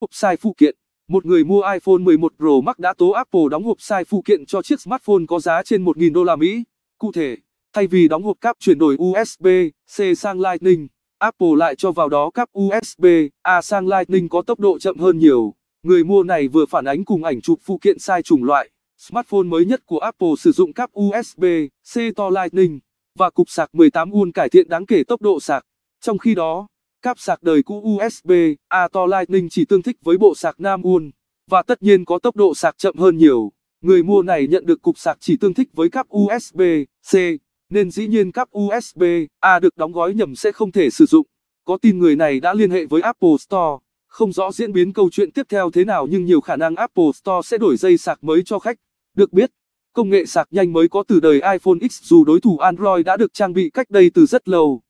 Hộp sai phụ kiện Một người mua iPhone 11 Pro Max đã tố Apple đóng hộp sai phụ kiện cho chiếc smartphone có giá trên 1.000 đô la Mỹ. Cụ thể, thay vì đóng hộp cáp chuyển đổi USB-C sang Lightning, Apple lại cho vào đó cáp USB-A sang Lightning có tốc độ chậm hơn nhiều. Người mua này vừa phản ánh cùng ảnh chụp phụ kiện sai chủng loại. Smartphone mới nhất của Apple sử dụng cáp USB-C to Lightning và cục sạc 18 w cải thiện đáng kể tốc độ sạc. Trong khi đó, Cáp sạc đời cũ USB a to Lightning chỉ tương thích với bộ sạc Nam Uôn, và tất nhiên có tốc độ sạc chậm hơn nhiều. Người mua này nhận được cục sạc chỉ tương thích với cáp USB-C, nên dĩ nhiên cáp USB-A được đóng gói nhầm sẽ không thể sử dụng. Có tin người này đã liên hệ với Apple Store. Không rõ diễn biến câu chuyện tiếp theo thế nào nhưng nhiều khả năng Apple Store sẽ đổi dây sạc mới cho khách. Được biết, công nghệ sạc nhanh mới có từ đời iPhone X dù đối thủ Android đã được trang bị cách đây từ rất lâu.